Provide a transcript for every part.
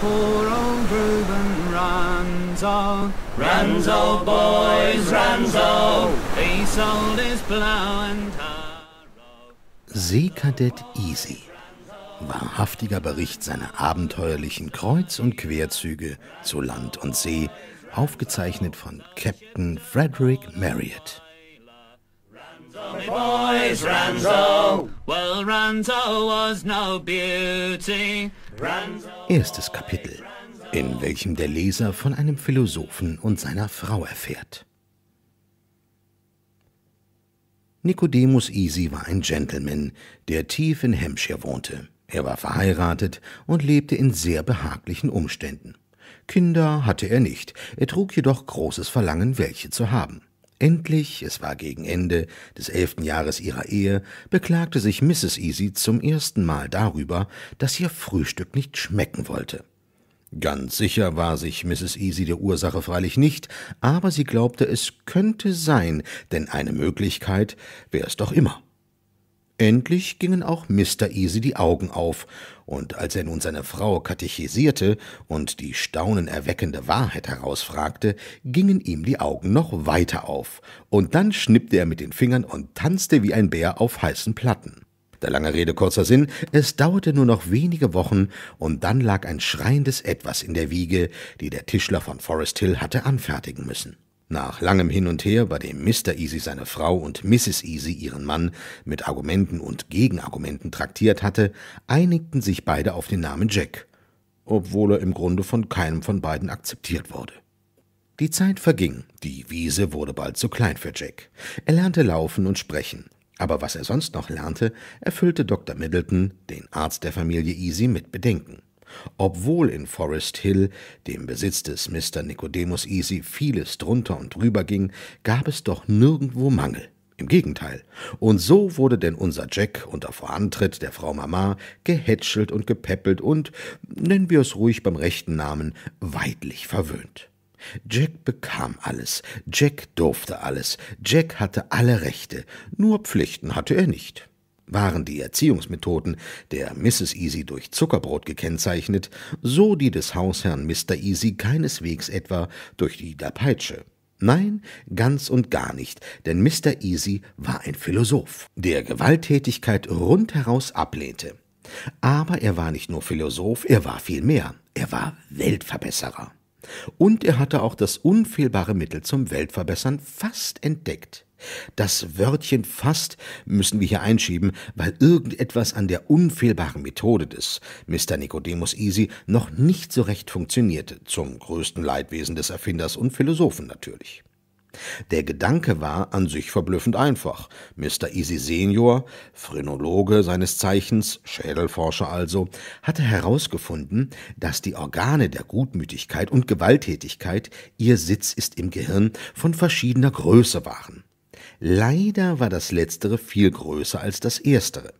poor old Reuben Ranzo. Ranzo, boys, Ranzo. He sold his plough and Seekadett Easy. Wahrhaftiger Bericht seiner abenteuerlichen Kreuz- und Querzüge zu Land und See, aufgezeichnet von Captain Frederick Marriott me boys, Ranzo. Well, Ranzo was no beauty. Ranzo Erstes Kapitel, in welchem der Leser von einem Philosophen und seiner Frau erfährt. Nicodemus Easy war ein Gentleman, der tief in Hampshire wohnte. Er war verheiratet und lebte in sehr behaglichen Umständen. Kinder hatte er nicht, er trug jedoch großes Verlangen, welche zu haben. Endlich, es war gegen Ende des elften Jahres ihrer Ehe, beklagte sich Mrs. Easy zum ersten Mal darüber, dass ihr Frühstück nicht schmecken wollte. Ganz sicher war sich Mrs. Easy der Ursache freilich nicht, aber sie glaubte, es könnte sein, denn eine Möglichkeit wäre es doch immer. Endlich gingen auch Mr. Easy die Augen auf, und als er nun seine Frau katechisierte und die staunenerweckende Wahrheit herausfragte, gingen ihm die Augen noch weiter auf, und dann schnippte er mit den Fingern und tanzte wie ein Bär auf heißen Platten. Der lange Rede kurzer Sinn, es dauerte nur noch wenige Wochen, und dann lag ein schreiendes Etwas in der Wiege, die der Tischler von Forest Hill hatte anfertigen müssen. Nach langem Hin und Her, bei dem Mr. Easy seine Frau und Mrs. Easy ihren Mann mit Argumenten und Gegenargumenten traktiert hatte, einigten sich beide auf den Namen Jack, obwohl er im Grunde von keinem von beiden akzeptiert wurde. Die Zeit verging, die Wiese wurde bald zu klein für Jack. Er lernte laufen und sprechen, aber was er sonst noch lernte, erfüllte Dr. Middleton, den Arzt der Familie Easy, mit Bedenken obwohl in Forest Hill, dem Besitz des Mr. Nicodemus Easy, vieles drunter und drüber ging, gab es doch nirgendwo Mangel. Im Gegenteil. Und so wurde denn unser Jack unter Vorantritt der Frau Mama gehätschelt und gepäppelt und, nennen wir es ruhig beim rechten Namen, weidlich verwöhnt. Jack bekam alles, Jack durfte alles, Jack hatte alle Rechte, nur Pflichten hatte er nicht. Waren die Erziehungsmethoden der Mrs. Easy durch Zuckerbrot gekennzeichnet, so die des Hausherrn Mr. Easy keineswegs etwa durch die der Peitsche. Nein, ganz und gar nicht, denn Mr. Easy war ein Philosoph, der Gewalttätigkeit rundheraus ablehnte. Aber er war nicht nur Philosoph, er war viel mehr. Er war Weltverbesserer. Und er hatte auch das unfehlbare Mittel zum Weltverbessern fast entdeckt. Das Wörtchen fast müssen wir hier einschieben, weil irgendetwas an der unfehlbaren Methode des Mr. Nicodemus Easy noch nicht so recht funktionierte, zum größten Leidwesen des Erfinders und Philosophen natürlich. Der Gedanke war an sich verblüffend einfach. Mr. Easy Senior, Phrenologe seines Zeichens, Schädelforscher also, hatte herausgefunden, dass die Organe der Gutmütigkeit und Gewalttätigkeit, ihr Sitz ist im Gehirn, von verschiedener Größe waren. Leider war das letztere viel größer als das erstere.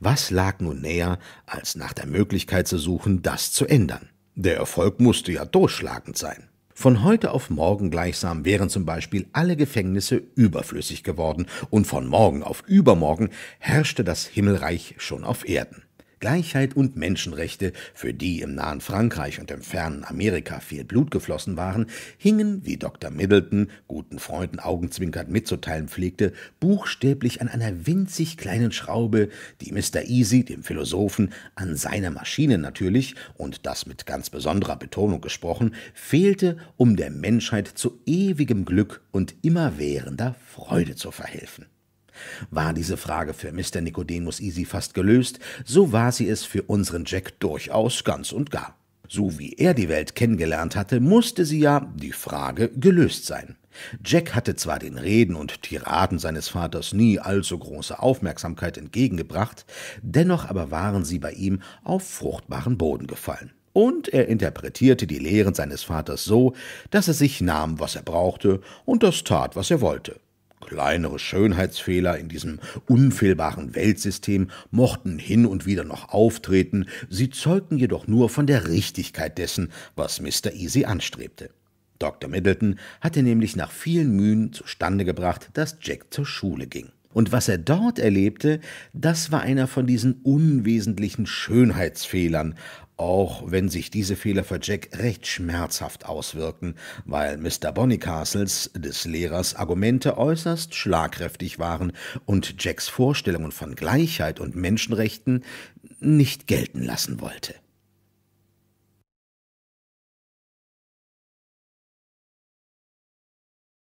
Was lag nun näher, als nach der Möglichkeit zu suchen, das zu ändern? Der Erfolg musste ja durchschlagend sein. Von heute auf morgen gleichsam wären zum Beispiel alle Gefängnisse überflüssig geworden, und von morgen auf übermorgen herrschte das Himmelreich schon auf Erden. Gleichheit und Menschenrechte, für die im nahen Frankreich und im fernen Amerika viel Blut geflossen waren, hingen, wie Dr. Middleton guten Freunden augenzwinkernd mitzuteilen pflegte, buchstäblich an einer winzig kleinen Schraube, die Mr. Easy, dem Philosophen, an seiner Maschine natürlich, und das mit ganz besonderer Betonung gesprochen, fehlte, um der Menschheit zu ewigem Glück und immerwährender Freude zu verhelfen. War diese Frage für Mr. Nicodemus Easy fast gelöst, so war sie es für unseren Jack durchaus ganz und gar. So wie er die Welt kennengelernt hatte, musste sie ja, die Frage, gelöst sein. Jack hatte zwar den Reden und Tiraden seines Vaters nie allzu große Aufmerksamkeit entgegengebracht, dennoch aber waren sie bei ihm auf fruchtbaren Boden gefallen. Und er interpretierte die Lehren seines Vaters so, dass er sich nahm, was er brauchte, und das tat, was er wollte. Kleinere Schönheitsfehler in diesem unfehlbaren Weltsystem mochten hin und wieder noch auftreten, sie zeugten jedoch nur von der Richtigkeit dessen, was Mr. Easy anstrebte. Dr. Middleton hatte nämlich nach vielen Mühen zustande gebracht, dass Jack zur Schule ging. Und was er dort erlebte, das war einer von diesen unwesentlichen Schönheitsfehlern, auch wenn sich diese Fehler für Jack recht schmerzhaft auswirken, weil Mr. Bonnycastles, des Lehrers, Argumente äußerst schlagkräftig waren und Jacks Vorstellungen von Gleichheit und Menschenrechten nicht gelten lassen wollte.